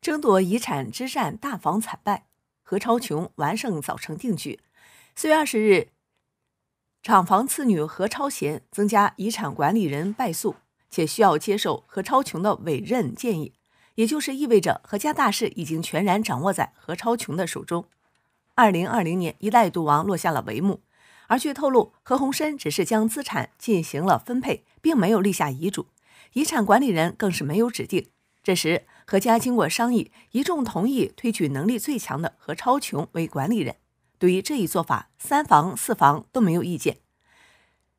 争夺遗产之战大房惨败，何超琼完胜早成定局。四月二十日，厂房次女何超贤增加遗产管理人败诉，且需要接受何超琼的委任建议，也就是意味着何家大事已经全然掌握在何超琼的手中。二零二零年一代赌王落下了帷幕，而据透露，何鸿燊只是将资产进行了分配，并没有立下遗嘱，遗产管理人更是没有指定。这时，何家经过商议，一众同意推举能力最强的何超琼为管理人。对于这一做法，三房四房都没有意见。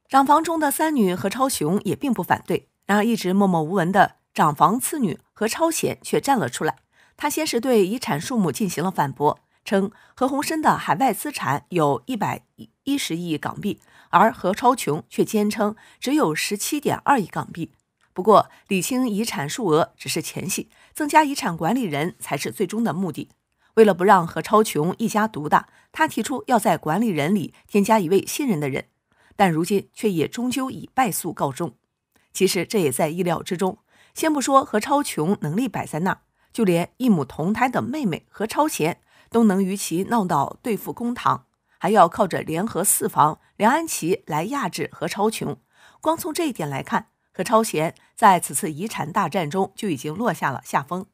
长房中的三女何超琼也并不反对。然而，一直默默无闻的长房次女何超贤却站了出来。他先是对遗产数目进行了反驳，称何鸿燊的海外资产有一百一十亿港币，而何超琼却坚称只有十七点二亿港币。不过，理清遗产数额只是前戏，增加遗产管理人才是最终的目的。为了不让何超琼一家独大，他提出要在管理人里添加一位信任的人，但如今却也终究以败诉告终。其实这也在意料之中。先不说何超琼能力摆在那，就连一母同胎的妹妹何超贤都能与其闹到对付公堂，还要靠着联合四房梁安琪来压制何超琼。光从这一点来看。何超贤在此次遗产大战中就已经落下了下风，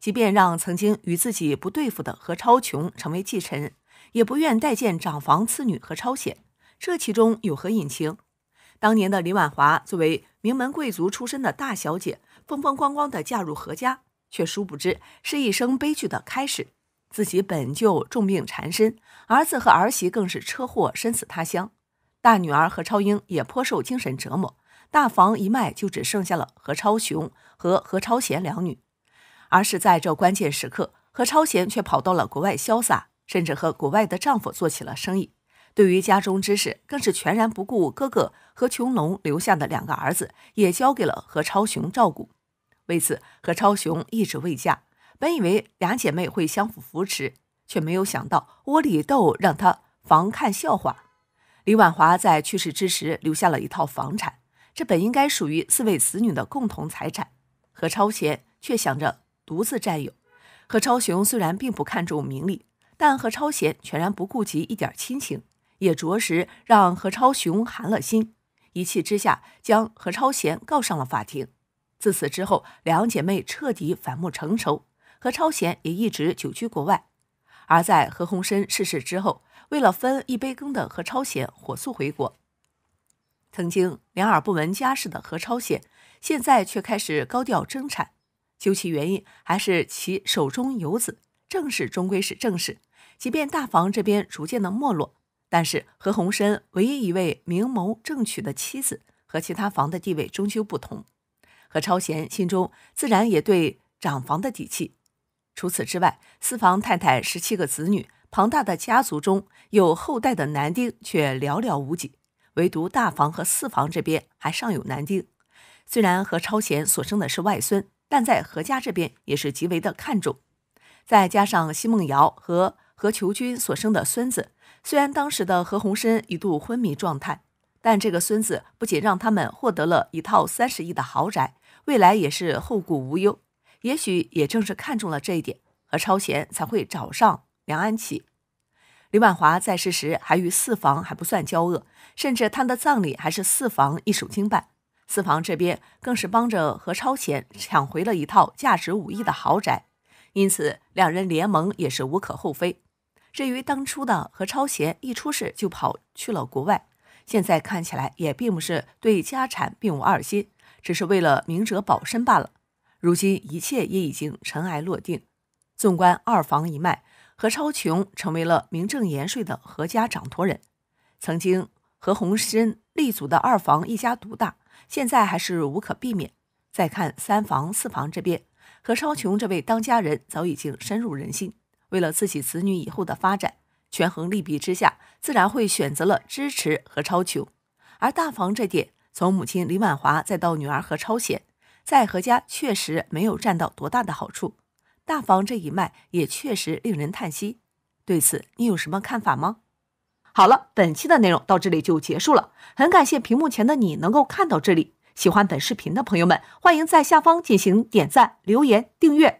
即便让曾经与自己不对付的何超琼成为继承人，也不愿待见长房次女何超贤，这其中有何隐情？当年的林婉华作为名门贵族出身的大小姐，风风光光地嫁入何家，却殊不知是一生悲剧的开始。自己本就重病缠身，儿子和儿媳更是车祸身死他乡，大女儿何超英也颇受精神折磨。大房一卖，就只剩下了何超雄和何超贤两女。而是在这关键时刻，何超贤却跑到了国外潇洒，甚至和国外的丈夫做起了生意。对于家中之事，更是全然不顾。哥哥何琼龙留下的两个儿子，也交给了何超雄照顾。为此，何超雄一直未嫁。本以为俩姐妹会相互扶持，却没有想到窝里斗，让她防看笑话。李婉华在去世之时，留下了一套房产。这本应该属于四位子女的共同财产，何超贤却想着独自占有。何超雄虽然并不看重名利，但何超贤全然不顾及一点亲情，也着实让何超雄寒了心。一气之下，将何超贤告上了法庭。自此之后，两姐妹彻底反目成仇。何超贤也一直久居国外。而在何鸿燊逝世之后，为了分一杯羹的何超贤火速回国。曾经两耳不闻家事的何超贤，现在却开始高调争产。究其原因，还是其手中有子。正事终归是正事，即便大房这边逐渐的没落，但是何鸿燊唯一一位明谋正娶的妻子和其他房的地位终究不同。何超贤心中自然也对长房的底气。除此之外，四房太太十七个子女，庞大的家族中有后代的男丁却寥寥无几。唯独大房和四房这边还尚有男丁，虽然何超贤所生的是外孙，但在何家这边也是极为的看重。再加上奚梦瑶和何求君所生的孙子，虽然当时的何鸿燊一度昏迷状态，但这个孙子不仅让他们获得了一套三十亿的豪宅，未来也是后顾无忧。也许也正是看中了这一点，何超贤才会找上梁安琪。李婉华在世时还与四房还不算交恶，甚至他的葬礼还是四房一手经办。四房这边更是帮着何超贤抢回了一套价值五亿的豪宅，因此两人联盟也是无可厚非。至于当初的何超贤一出事就跑去了国外，现在看起来也并不是对家产并无二心，只是为了明哲保身罢了。如今一切也已经尘埃落定，纵观二房一脉。何超琼成为了名正言顺的何家掌舵人。曾经何鸿燊立足的二房一家独大，现在还是无可避免。再看三房、四房这边，何超琼这位当家人早已经深入人心。为了自己子女以后的发展，权衡利弊之下，自然会选择了支持何超琼。而大房这点，从母亲李婉华再到女儿何超贤，在何家确实没有占到多大的好处。大房这一脉也确实令人叹息，对此你有什么看法吗？好了，本期的内容到这里就结束了，很感谢屏幕前的你能够看到这里。喜欢本视频的朋友们，欢迎在下方进行点赞、留言、订阅。